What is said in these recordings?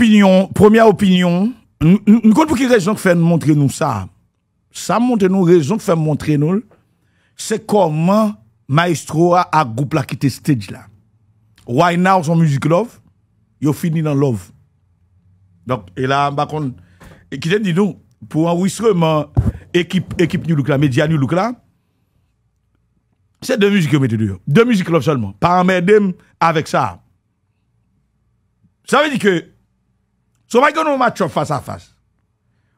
opinion, première opinion, nous compte pour quelle raison que fait montrer nous ça. Ça montre nous raison que fait montrer nous, c'est comment Maestro a, a groupe là qui stage là. Why now son musique love, yo fini dans love. Donc, et là, par bah, contre, et qui te dit nous, pour enregistrement, équipe, équipe New Look là, média New Look là, c'est deux musiques que mettez Deux musiques love seulement. Pas emmerder avec ça. Ça veut dire que So pas que nous match face à face.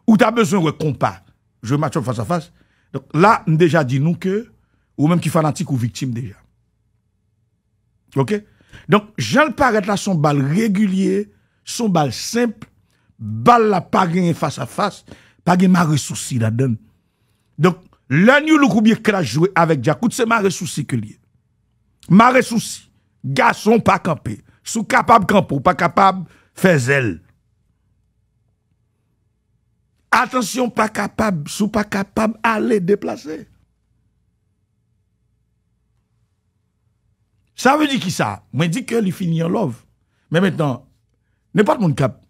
Ou tu as besoin de compas. Je match face à face. Donc là, déjà dit nous que, ou même qui fanatique ou victime déjà. Ok? Donc, Jean le paraît là son balle régulier, son balle simple, bal la pas gagné face à face, pas gagné ma ressource là-dedans. Donc, le nous le ou bien joué avec Jacout, c'est ma ressource que lié. m'a ressource, Garçon pas campé. Sous capable camper, pas capable faire zèle. Attention, pas capable, sous pas capable, aller déplacer. Ça veut dire qui ça Moi, je dis que les finit en love. Mais maintenant, le monde cap,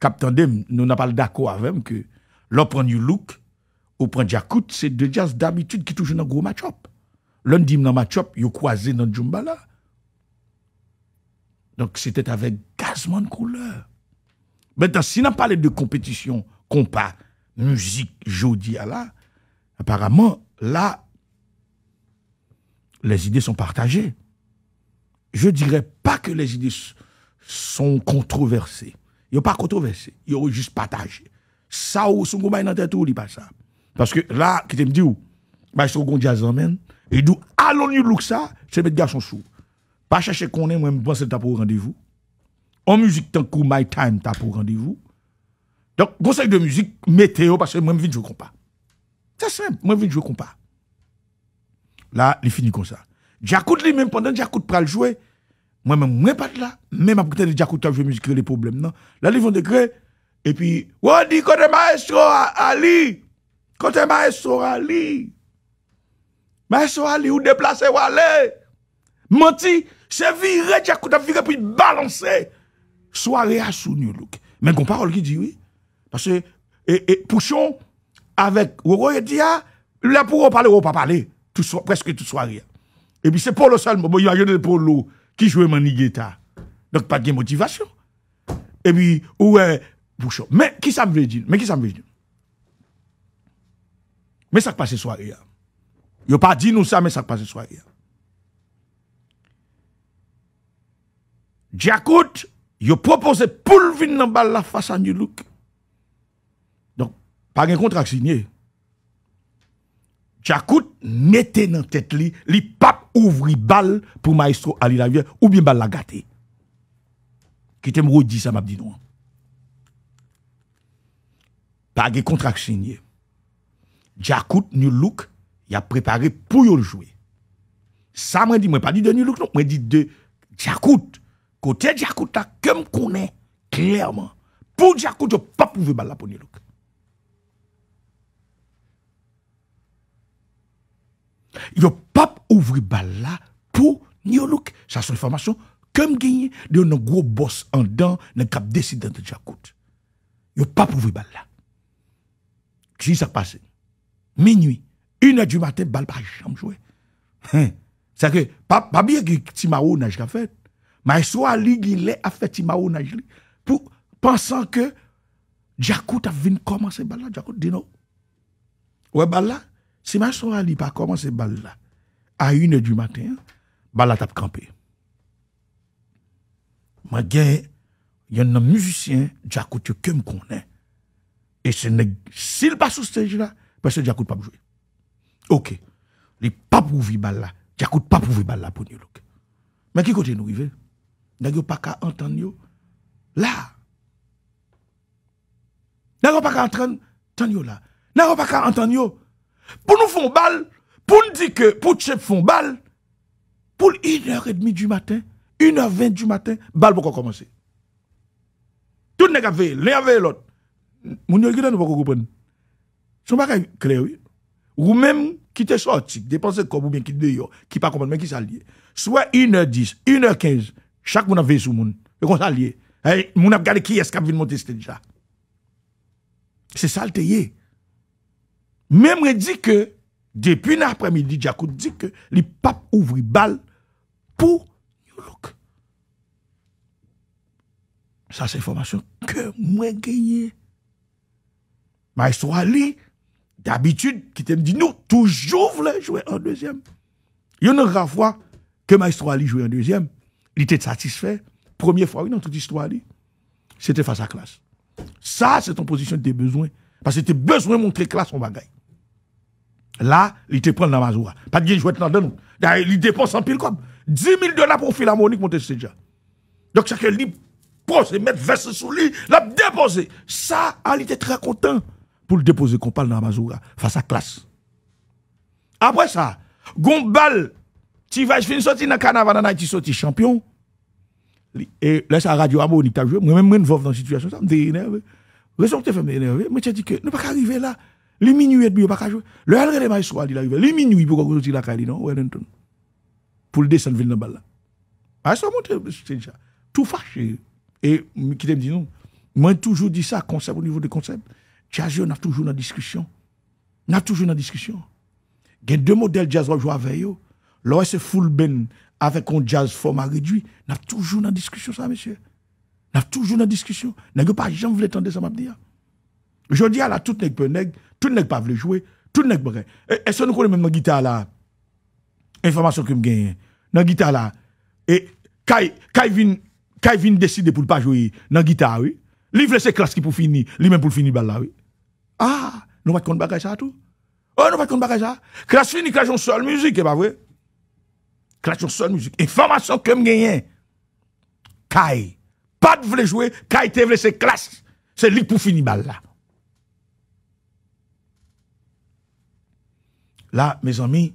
cap nous n'avons pas d'accord avec que l'on prend du look, ou prend jacoute, c'est deux jazz d'habitude qui touche dans gros match-up. L'un dit dans match-up, il croisé dans Jumbala. Donc, c'était avec gazement de couleur. Maintenant, si on parle de compétition, compas, musique jodi à là, apparemment, là, les idées sont partagées. Je dirais pas que les idées sont controversées. Ils sont pas controversées, ils sont juste partagées. Ça, ou son combat dans tête ou pas ça. Parce que là, qui te me dit où, bah, je suis jazz et d'où, allons nous look ça, c'est mettre garçon sous. Pas chercher qu'on est, moi, je pense que t'as pour rendez-vous. En musique, tant que my time, t'as pour rendez-vous. Donc, conseil de musique, météo, parce que moi, je viens jouer compas. C'est simple, moi, je viens jouer compas. Là, il finit comme ça. J'écoute lui-même pendant que j'écoute pour le jouer. Moi-même, je pas là. Même après que j'écoute, je musique, les problèmes. Non? Là, ils vont degré. Et puis, on dit côté maestro Ali. Côté maestro Ali. Maestro Ali, ou déplacer ou aller. Menti, c'est viré, j'écoute, viré, puis balancer. Soirée à sous, New Look. Mais qu'on parole qui dit oui. Parce que, et, et Pouchon, avec Roro, il dit, ah, là pour parler, on pas parler, tout so, presque toute soirée. Et puis c'est Polo seulement, il y a eu Polo qui joue manigeta Donc pas de motivation. Et puis, ouais, Pouchon. Mais qui ça me veut dire? Mais qui ça me veut dire? Mais ça passe soirée. n'y a pas dit nous ça, mais ça passe soirée. Jacout, il propose pour venir dans la face à New Look. Pas un contrat signé. Jacoute mettait dans la tête li, li pape ouvri balle pour maestro Ali Lavier ou bien balle la gâte. Qui t'aime dit ça m'a dit non. Pas un contrat signé. Jacoute New Look, il a préparé pour jouer. Ça m'a dit, moi pas dit de New Look non, moi dit de Jacoute Côté Jacoute comme qu'on est clairement. Pour Jacoute je pas pouvoir balle la pour New Look. Il a pas ouvrir bal là pour New Look. Ça c'est une formation comme y de un gros boss en dedans, dans cap décident de n'y a pas ouvrir bal là. Qui ça passé Minuit, une heure du matin, balle pas jamais joué. Hein? C'est que pas pas bien que Timao n'a jamais fait. Mais soit ligue il a fait Timao n'a pour pensant que Jakut a venu commencer bal là, Jacout dit non. Ouais bal là si Masson n'a pas commencé bal là, à 1h du matin, bal à tape campé. Ma il y a un musicien, Jacoute, que me connaît. Et ce n'est, s'il pas sous stage là, parce que Jacoute pas jouer. Ok. Il pas prouvé bal là. Jacoute pas prouvé bal là pour nous. Mais qui côté nous arrive? N'a pas qu'à entendre là. N'a pas qu'à entendre là. N'a pas qu'à entendre pour nous faire balle, pour nous dire que pour chef font balle, pour 1h30 du matin, 1h20 du matin, balle pour commencer. Tout le monde veille, l'un veille l'autre. Mon yon gida nous pas comprendre. Son pas clair oui. Ou même qui te sorti, dépenser comme ou bien qui ne qui pas comprendre mais qui s'allie. Soit 1h10, 1h15, chaque monde veille sur monde. Et qu'on s'allie. Hey, eh, mon a regardé qui est-ce qui a fait monter stage là. C'est ça le même il dit que, depuis l'après-midi, Jacob dit que le pape ouvre balle pour New Look. Ça, c'est information que moi gagné. Maestro Ali, d'habitude, qui t'aime, dit nous, toujours voulons jouer en deuxième. Il y a une fois que Maestro Ali jouait en deuxième, il était satisfait. Première fois, oui, dans toute histoire, c'était face à classe. Ça, c'est en position, de besoins. Parce que tes besoin de montrer classe en bagaille. Là, il te prend dans Mazoura. Pas de jouer dans nous. Il dépense en pile comme 10 000 dollars pour Philharmonique déjà. Donc, chaque lui pose et mettre veste sous lui, l'a déposé. Ça, il était très content pour le déposer qu'on parle dans Mazoura face à classe. Après ça, Gombal, tu vas finir sortir dans le carnaval tu es sorti champion. Et là, ça radio harmonique as joué. Moi-même, je suis dans une situation, ça me dénerve. Raison que tu fais mais tu as dit que ne pas arriver là. Les minuit, il pas jouer. Le Real est soir il arrive. Les minuit, il peut sortir la Cali, non, Wellington. Pour le descendre, ville de balle. Maïsou ah, a monté, c'est déjà tout fâché. Et qui t'aime, dit non. Moi, toujours dit ça, concept, au niveau de concept. Jazz, on a toujours une discussion. On a toujours une discussion. Il y a deux modèles jazz on joue avec eux. L'OS c'est full ben avec un jazz format réduit. On a toujours une discussion, ça, monsieur. On a toujours une discussion. On n'a pas jamais voulu entendre ça, m'a dit. Je dis à la, tout n'est pas nègre, tout n'est pas voulu jouer, tout n'est pas Est-ce que nous connaissons même la guitare là? Information que me gagne. Dans la guitare là. Et quand vient décider pour ne pas jouer dans la guitare, oui. Livre ses classes qui pour finir, lui-même pour finir balle là, oui. Ah, nous va compte bagage ça tout. Oh, nous va compte bagage ça. Classe finie, classe en seule musique, c'est pas vrai? Classe on seule musique. Information que me gagne. Kai. Pas de jouer, Kai te vle ses classes. C'est lui pour finir balle là. là, mes amis,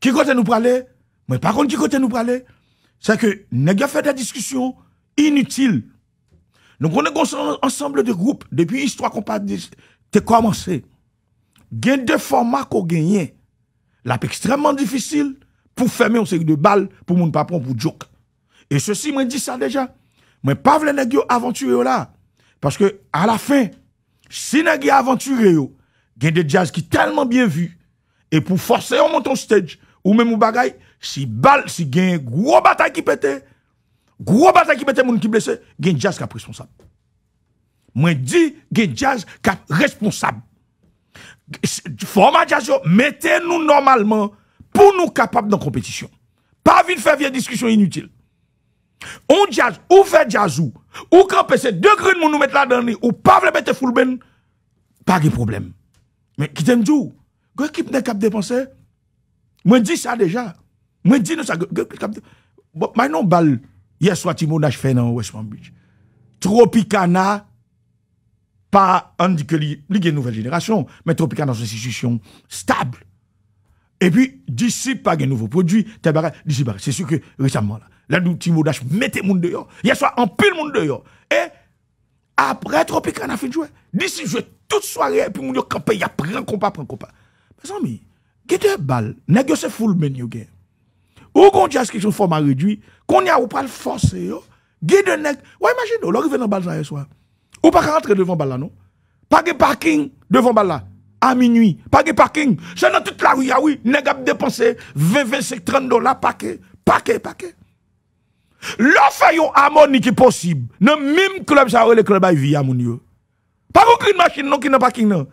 qui côté nous parler Mais par contre, qui côté nous parler C'est que nous fait des discussions inutiles. Nous un ensemble de groupes depuis l'histoire qu'on parle de commencé. a deux formats qu'on gagnés. Là, extrêmement difficile pour fermer une série de balles pour ne pas prendre pour joke. Et ceci, je dit ça déjà. Mais pas les là. Parce que, à la fin, si les aventureux, il y a des jazz qui tellement bien vu, et pour forcer, un monte stage. Ou même au bagay, si balle, si une gros bataille qui pète, gros bataille qui pète, moun qui blessé, gen jazz qui responsable. Moi dis, gen jazz qui responsable. Format jazz, mettez-nous normalement pour nous capables dans compétition. Pas vite faire des discussion inutiles. On jazz, ou fait jazz ou, quand camper ces deux green moun nous mettre là-dedans, ou pas vle mettre full ben, pas de problème. Mais qui t'aime tout? Quelle équipe n'est de dépenser Moi, dit ça déjà. Moi, dit dis ça. Maintenant, bal, hier soir, Timon fait dans West Palm Beach. Tropicana, pas, on dit que l'Igue nouvelle génération, mais Tropicana, c'est une institution stable. Et puis, d'ici, pas des nouveaux produits, d'ici, C'est sûr que récemment, là, là Dash mettait le monde dehors. Hier soir, en pile de monde dehors. Et après, Tropicana a fait jouer. D'ici, je toute soirée, et puis, mon Dieu, campé, il y a plein compas, plein compas. Les amis, gete bal, nèg se full men yo gen. Ou kon jas ki sou format réduit, qu'on y ou pas le force yo, gete nèg. Ou imagine, lò arrive nan bal sa soir. Ou pas rentrer devant bal là non. Pas de parking devant bal là. À minuit, pas de parking. C'est dans toute la rue, oui, nèg dépenser dépensé 20 25 30 dollars paquet, paquet, paquet. L'on fait une ni qui est possible. Dans même club, ou le club à vie à yo. Pas une green machine non, qui nan parking non.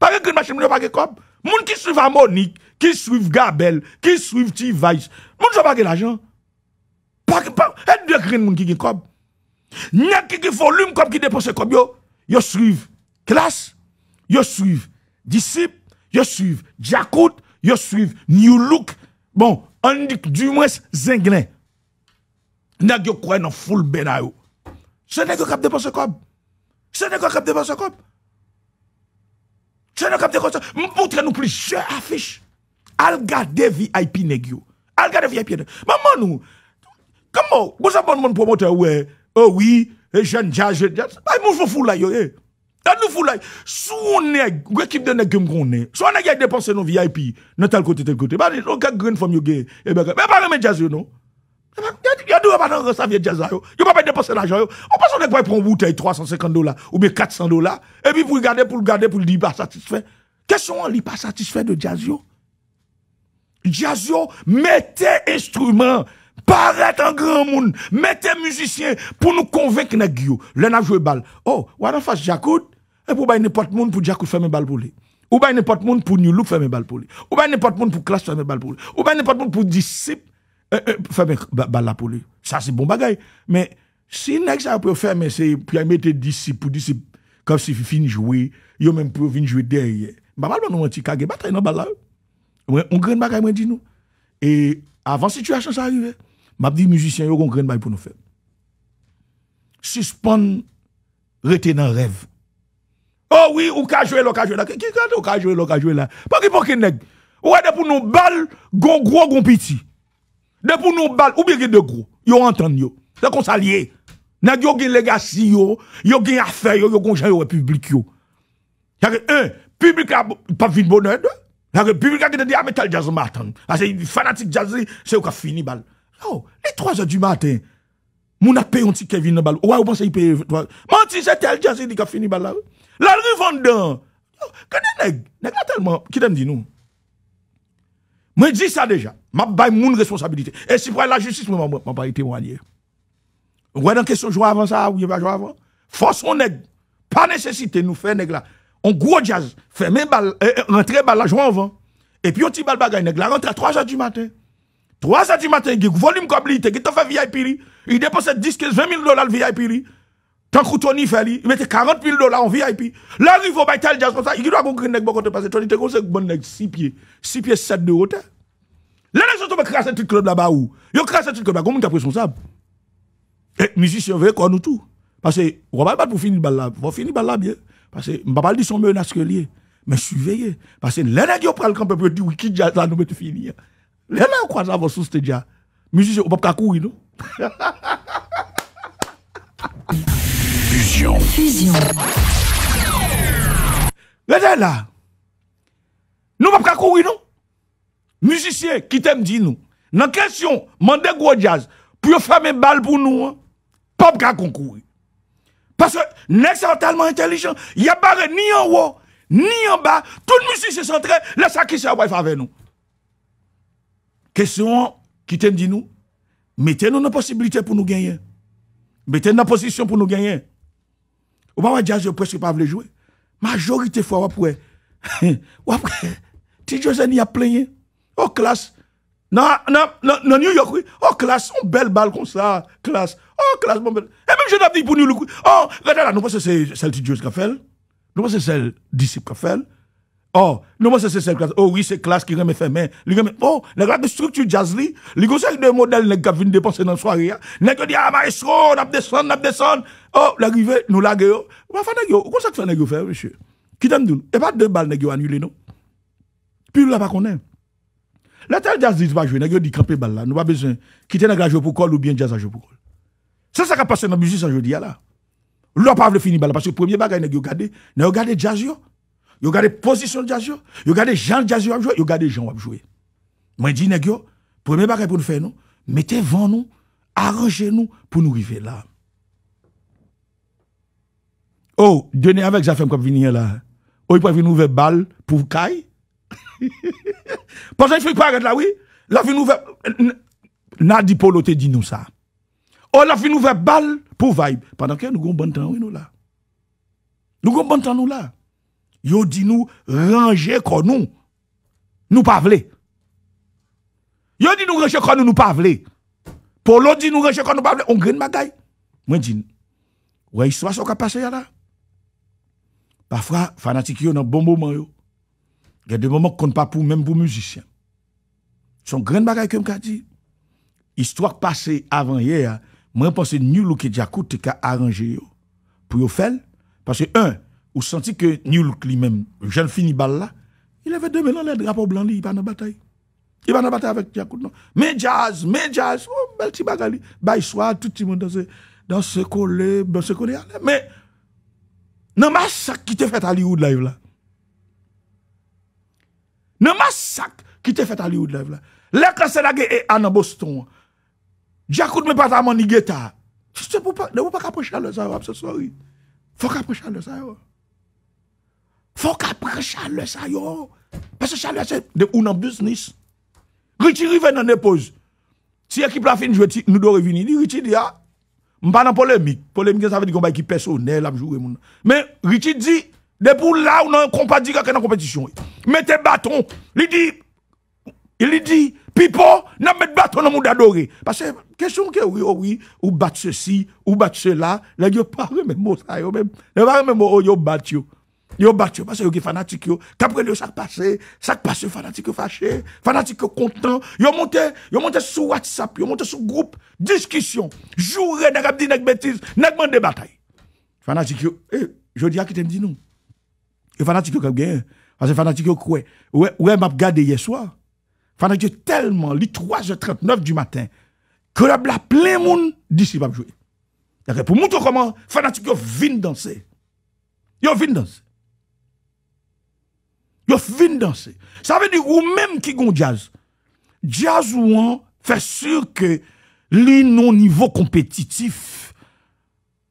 Pas une green machine, non, pas de non? Moun qui suivent Harmonique, qui suivent Gabel, qui suivent T-Vice, moun sa pas l'argent. pas que, de green moun de l'argent, Nyak ki ki volume kob qui dépense kob yo, yo suivent classe, yo suivent disciple, yo suivent ils yo suivent New Look. Bon, on du moins yo full de Se ne de kap dépense kob. Se nèk que cap Chè nè kapte konsen, mpout kè nou pli, chè afish. Al gade VIP neg yo. Al gade VIP neg. Maman ou, kèm ou, gwa sa ban man promote ou e, e oui, e jan jaz, e jan jaz. A yon moun foun foulay yo, e. A yon foulay. Sou nè, gwe kip dene gem kon nè. Sou anè gèy de panse nou VIP, netal kote, tel kote. Mwen pari men jaz yo nou. Yon deux yon banan resavye djaza yo. Yon pa pe depanse l'ajan yo. On pas on pense ek prendre une bouteille 350 dollars ou bien 400 dollars, Et puis pour pour le pour pour dire, pas satisfait. Qu'est-ce qu'on lit pas satisfait de jazzio? Jazzio mettez instrument, paraît en grand monde, mettez musicien pour nous convaincre de nous. L'un n'a joué balle. Oh, on the fuck Jacoud Et eh, pour bailler n'importe monde pour Jacoud faire mes balles pour lui. Ou bailler n'importe monde pour New Look faire mes balles pour lui. Ou bailler n'importe monde pour Classe faire mes balles pour lui. Ou bailler n'importe monde pour Disciple fermer bah, la Ça, c'est bon bagaille. Mais si les gens peuvent mais c'est pour mettre d'ici, pour d'ici, comme si ils finissent jouer, ils ont même pu venir jouer derrière. Bah, bah, bah, petit kage, bataille non, bah, là. on grand bagaille, moi, dis-nous. Et avant la situation, ça arrive. ma dit musicien, y'a un grand bagaille pour nous faire. Suspend, retenant rêve. Oh oui, ou ka jouer là, ou ka jouer là. Qui cas jouer ou cas jouer là? Pas qui pour qui nèg? Ou est-ce pour nous balle, gon gros, gon petit? De pour nous bal, ou bien de gros, yo entend yo. C'est comme ça lié. yo gen legacy yo, yo gen affaire yo, yo gon yo public yo. Ya que un, public a pas vite bonheur. La République a dit à ah, Metal Jazz matin. Parce que fanatique jazz, c'est au fini bal. Oh, les 3 heures du matin, mon a payé un petit Kevin bal. Ouais, vous pensez qu'il paye 3 Menti, c'est tel jazz qui a fini bal là. La rue vendant. Que les nèg nègres tellement, qui t'aime dit nous? Moi, dis ça déjà. Je baille mon responsabilité. Et si pour la justice, je ne vais pas témoigner. Vous voyez dans question jouer avant ça, ou pas jouer avant? Force on est. Pas nécessité, nous faire nègre là. On gros jazz, même balle, euh, euh, rentrer balle, jouer avant. Et puis on tire balle bagaille, nègre là, rentre à 3 h du matin. 3 h du matin, il y a un volume comme il y a fait VIP, il dépense 10, 15, 20 000 dollars VIP. Tant que Tony fait, il mettait 40 000 dollars en VIP. Là, il faut battre le jazz comme ça. Il doit comprendre que bon de passer. Tony, t'es avec ça, bon, 6 pieds. 6 pieds, 7 de hauteur. Là, les gens sont crasse tout le club là-bas où. Ils ont crassé tout le club là. Comment son responsable? Et eh, musicien, veut quoi nous tout. Parce que, on va pas pour finir le bal là. On va finir le bal là bien. Parce que, on va pas dire son menace que lié. Mais suivez. Parce que, là, on prend le camp et dit, oui, qui jazz là, nous mettons finir. Là, on croise avant sous ce jazz. Musicien, on va pas courir, non? Fusion. Fusion. Regardez là. Nous ne pouvons pas courir, non? musicien qui t'aime dit nous. Dans la question, mandez gros jazz pour faire une balle pour nous, hein. pas de Parce que nous sommes tellement intelligents, il n'y a pas ni en haut, ni en bas. Tout le musicien se centré, là, ça qui se fait avec nous. Question qui t'aime dit nous, mettez-nous nos possibilités pour nous gagner mettez dans position pour nous gagner. Ou pas, jazz, je presque pas jouer. Majorité fois, ou a Oh, classe. Non, non, non, non, New York, Oh, classe, on belle balle comme ça, classe. Oh, classe, bon, Et même, je n'ai pas dit pour nous, le Oh, regarde là, nous pensons que c'est celle de Joseph qui Nous pensons que c'est disciple qui a fait. Oh, non moi c'est cette classe. Oh oui, c'est classe qui remet fait main. Lui remet oh, les gars de structure jazz lui, li conseil de modèle les qui viennent dépenser dans soirée. Nèg hein. dit ah maestro, n'a descend n'a descend Oh, l'arrivée nous la on Va faire nèg yo. Comment ça que fait nèg faire monsieur Qui t'aime nous Et pas deux balles nèg yo annulé non. Puis là pas connaît. La tel jazz dit pas jouer, pas, dit camper balle là, nous pas besoin quitter nèg à jouer pour col ou bien jazz à jouer pour col. C'est ça qui a passé dans musique ça dis là. L'on pas veut finir balle parce que le premier bagage nèg yo garder, nèg garder jazz yo yo gade position de You yo, gade gens de jazz jouer, yo gade gens wap jouer. Moi dis nèg yo, premier bagay pour nous faire nous, mettez devant nous, arrangez nous pour nous arriver là. Oh, donnez avec ça femme comme là. Oh, il peut venir ouvrir balle pour kai. Parce que qu'il pas arrêter là oui, la nous ouvrir Nadi Polo dit nous ça. Oh la vi nous balle pour vibe. Pendant que nous avons bon temps, oui, nous là. Nous avons bon temps, nous là. Yo dit nous, ranger comme nous. Nous pas vle. Yo dit nous ranger comme nous, nous pas vle. Polo dit nous ranger comme nous pas vle. On gagne bagaille. Moi dis, ouais, histoire ce qui passé là. Parfois, fanatique ont dans bon moment yo. Il y a des moments qu'on pas pour même pour musiciens. Son grandes bagaille comme qu'a dit. Histoire passée avant hier, moi pense nul ou qui j'écoute qui arrangé yo pour yo faire parce que un ou senti que Nioulk lui-même, jeune fini balle là, il avait deux dans les drapeaux blancs, il va dans la bataille. Il va dans la bataille avec Diakoud Mais jazz, mais jazz, oh, bel petit bagali. Bah, soir, tout le monde dans ce, dans ce collet, dans ce collet. Mais, non, massacre qui te fait à l'Ioud Live là. Non, massacre qui te fait à l'Ioud Live là. Là, quand c'est un à Boston, Diakoud me pas à mon guetta. ne peux pas, ne pas qu'approcher à l'eau, ça, soir. Faut qu'approcher à l'eau, ça, faut qu'après chaleur ça yo. Parce que chaleur, c'est de ou non business. Richie dans en dépose. Si l'équipe la fin jouer, nous devons revenir. Richie dit ah, pas dans polémique. Polémique ça veut dire qu'on équipe personnel à jouer Mais Richie dit de pour là on a compas direct dans compétition. Mettez bâton. Il dit il dit Pipo, n'a met bâton dans monde adoré. Parce que, question que oui, oh, oui, ou bat ceci, ou bat cela, là, yo parle même mot ça, yo même, oh, yo parle même mot, yo bat yo. Yo battu parce que fanatique yo. Qu'après le sac passé, chaque passé fanatique fâché, fanatique content. Yo monté, yo monté sur WhatsApp, yo monté sur groupe, discussion, jourée n'a dit n'a bêtise, n'a demandé bataille. Fanatique yo, eh, je dis à qui t'aime dit nous. les fanatique parce que fanatique yo quoi. Ouais, ouais m'a regardé hier soir. Fanatique tellement, les 3h39 du matin, que la plein monde d'ici va jouer. Pour montrer comment fanatique yo vient danser. Yo vient danser. Yo fin danser. Ça veut dire ou même qui gon jazz. Jazz ou an fait sûr que li non niveau compétitif.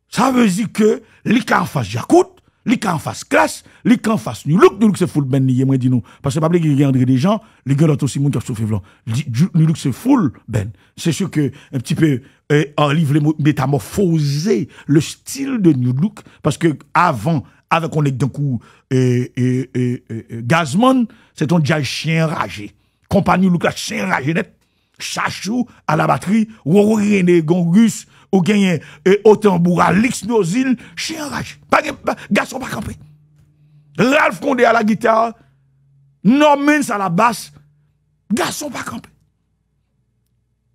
Ça veut dire que li ka en face Jacoute, li ka en face classe, li ka en face New Look, New Look c'est full ben nié, moi dis Parce que pas blé qui André des gens, les gars là aussi moun qui a blanc. New Look c'est full ben. C'est sûr que un petit peu euh, en livre les métamorphoser le style de New Look parce que avant avec on est d'un coup et, et, et, Gazman, c'est ton chien rager. Compagnie Lucas chien rager net. Chachou à la batterie, ou René Gongus, ou genye autant bourra Lix Nozil, chien rager. Pas garçon pas campé. Ralph Condé à la guitare, Normans à la basse, garçon pas campé.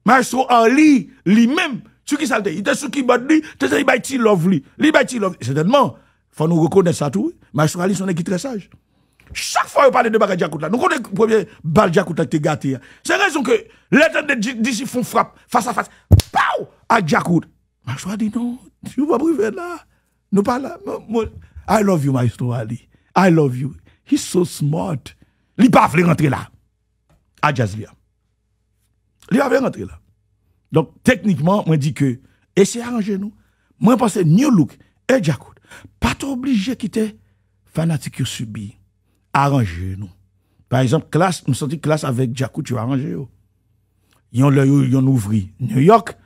Maestro lit, lui-même, celui qui s'alte, il était sous qui bat lui, il Lovely. Lui c'est certainement faut nous reconnaître ça tout. Maestro Ali, son équipe très sage. Chaque fois, vous parle de bagarre Diakouta. Nous connaissons le premier bal Diakouta qui est gâté. Hein. C'est raison que les de d'ici font frappe face à face. Pow! À Diakouta. Maestro Ali, non, tu vas brûler là. Nous pas là. I love you, Maestro Ali. I love you. He's so smart. Il pas voulu rentrer là. À Jazzlia. Il pas voulu rentrer là. Donc, techniquement, on dit que, essayez d'arranger nous. Moi, je pense New Look et Diakouta pas oblige quitter fanatique qui subi. arrangez-nous Par exemple, classe nous senti classe avec tu tu nous. yo. Yon le ils ouvri New York,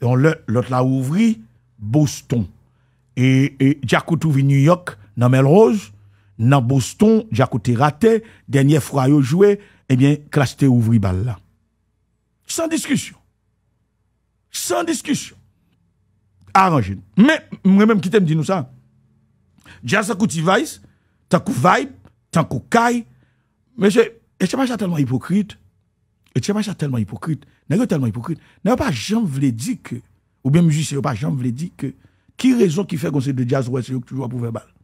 l'autre la ouvri Boston. et tu ouvri New York dans Melrose, dans Boston, Jacou te raté, Dernier fwa joué. joué eh bien, bien classe te ouvri bal sans sans sans sans discussion nous mais moi-même qui t'aime dit nous ça Jazz vice, device, takou vibe, takou kai. Mais je, et je pas tellement hypocrite. Et je pas tellement hypocrite. N'est-ce tellement hypocrite? nest pas jamais voulu dire que, ou bien musicien, pas jamais voulu dire que, qui raison qui fait qu'on de jazz ouais c'est toujours pour verbal. balle?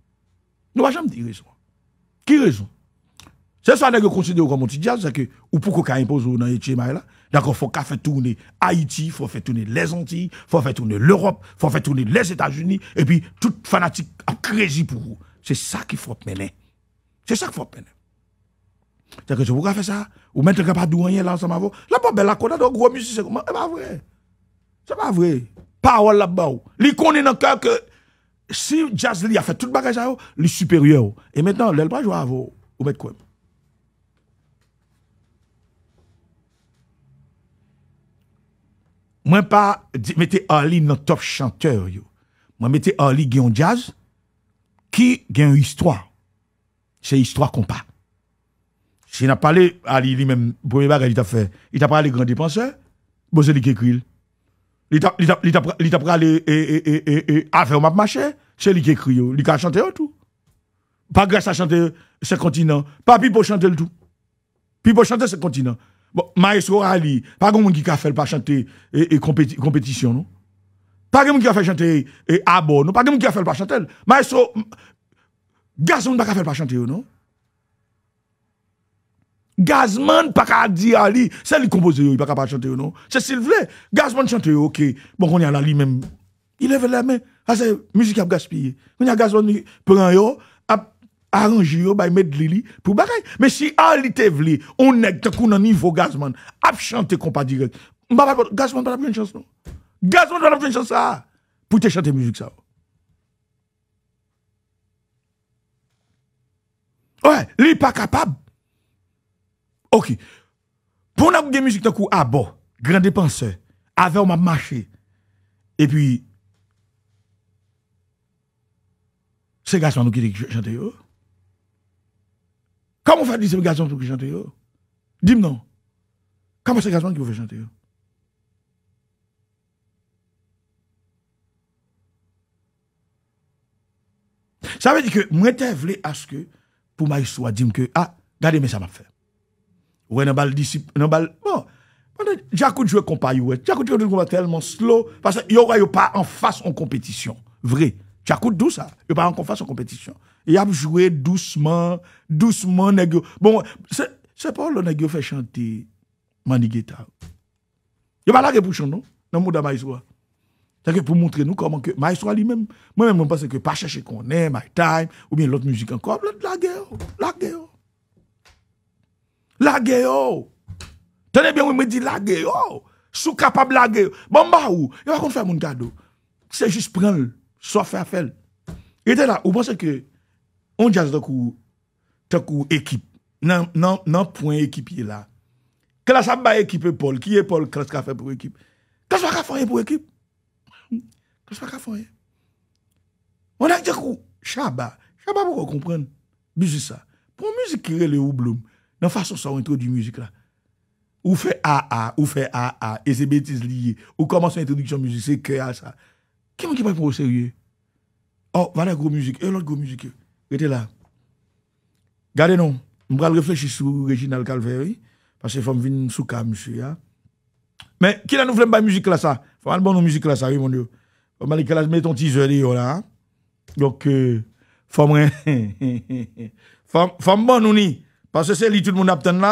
Nous pas jamais dire raison. Qui raison? C'est ça que je considéré comme un petit jazz, c'est que, ou pourquoi qu'on impose ou dans les là, D'accord, il faut faire tourner Haïti, il faut faire tourner les Antilles, il faut faire tourner l'Europe, il faut faire tourner les États-Unis, et puis tout fanatique a créé pour vous. C'est ça qu'il faut mener. C'est ça qu'il faut mener. C'est que si vous faites ça, ou mettre pas douanier là ensemble avec la là belle la de gros musique c'est pas vrai. C'est pas vrai. Parole là-bas. Oh. L'icône est dans cœur que si Jazz a fait tout le bagage, oh, il est supérieur. Oh. Et maintenant, l'elle pas jouer à vous. Vous mettre quoi? moi pas mettez Ali dans top chanteur yo. Moi mettez Ali qui jazz qui gagne une histoire. C'est histoire qu'on pas. Si n'a parlé Ali lui-même premier bagages il t'a fait, il t'a parlé grand dépenseur, bosser c'est écrit. Il t'a il t'a il t'a parlé et et et et et m'a marché, c'est lui qui écrit Il lui qui a chanté tout. Pas grâce à chanter ce continent, pas pour chanter le tout. Puis pour chanter ce continent. Bon, Maestro Ali, pas grand monde qui a fait pas chanter et, compétition, non? Pas grand monde qui a fait chanter et Abo, non? Pas grand monde qui a fait pas chanter. Maestro, Gazman pas fait pas chanter, non? Gazman pas qu'à dire Ali, c'est lui composé, il pas pas chanter, non? C'est s'il veut. Gazman chante, ok. Bon, on y a là lui-même. Il lève la main. Ah, c'est musique à gaspiller. On y a Gazman, prend yo, arranger yo bay mettre pour bagay mais si Ali te vle on nèg tan nan niveau Gazman ap chanter compas direct m'pa pas Gazman pa une chance non Gazman pas une chance ça ah! pour te chanter musique ça Ouais, li pas capable. OK. Pour n'a de musique tan kou ah bon, grand dépenseur avec m'a marché et puis c'est Gazman qui dit chanté yo Comment faire du gazon pour chanter yo Dis-moi non. Comment c'est gazon qui vous fait chanter yo Ça veut dire que moi t'ai voulu à ce que pour ma histoire dis-moi que ah regardez mais ça m'a fait. Ouais dans bal disciple dans bal bon Jacob joue compagnie, ouais. joue combat tellement slow parce que y aura pas en face en compétition. Vrai. Jacob d'où ça Il pas en face en compétition. Il a joué doucement, doucement, Bon, c'est pas le qui fait chanter manigeta. Il va pas là pour chanter, non? Dans le monde de c'est-à-dire pour montrer nous comment que Maïswa lui-même, moi-même, je pense que pas chercher qu'on est, My Time, ou bien l'autre musique encore, la guerre, la guerre. La guerre. Tenez bien, on me dit la guerre. Sous capable la guerre. Bon, bah, ou, il va qu'on fait mon cadeau. C'est juste prendre, soit faire faire. Et là, vous pensez que on jazz takou, takou équipe Non, non, non, point ekipye la. que ap ça va équiper Paul, Qui est Paul Qu'est-ce qu'est-ce fait pour équipe Qu'est-ce qu'il a pour pou Qu'est-ce qu'il a l'équipe On dit takou, chaba, chaba pour comprendre ça. ça pour musique qui est le ou dans nan façon ça ou intro du musique là Ou fait AA, ou fait AA, et c'est bêtise liée. Ou commence une introduction musique, c'est créer ça. Qui est-ce qui va pour sérieux? Oh, voilà gros musique, et l'autre gros musique là. Gardez nous, je vais réfléchir sur Reginald Calvéri. parce que faut venir sous monsieur. Mais qui là nous fait la musique là ça Faut aller bon musique là ça, oui mon Dieu. Faut vais là, mettre ton teaser là. Donc, faut me... faut, bon nous parce que c'est lui tout le monde là.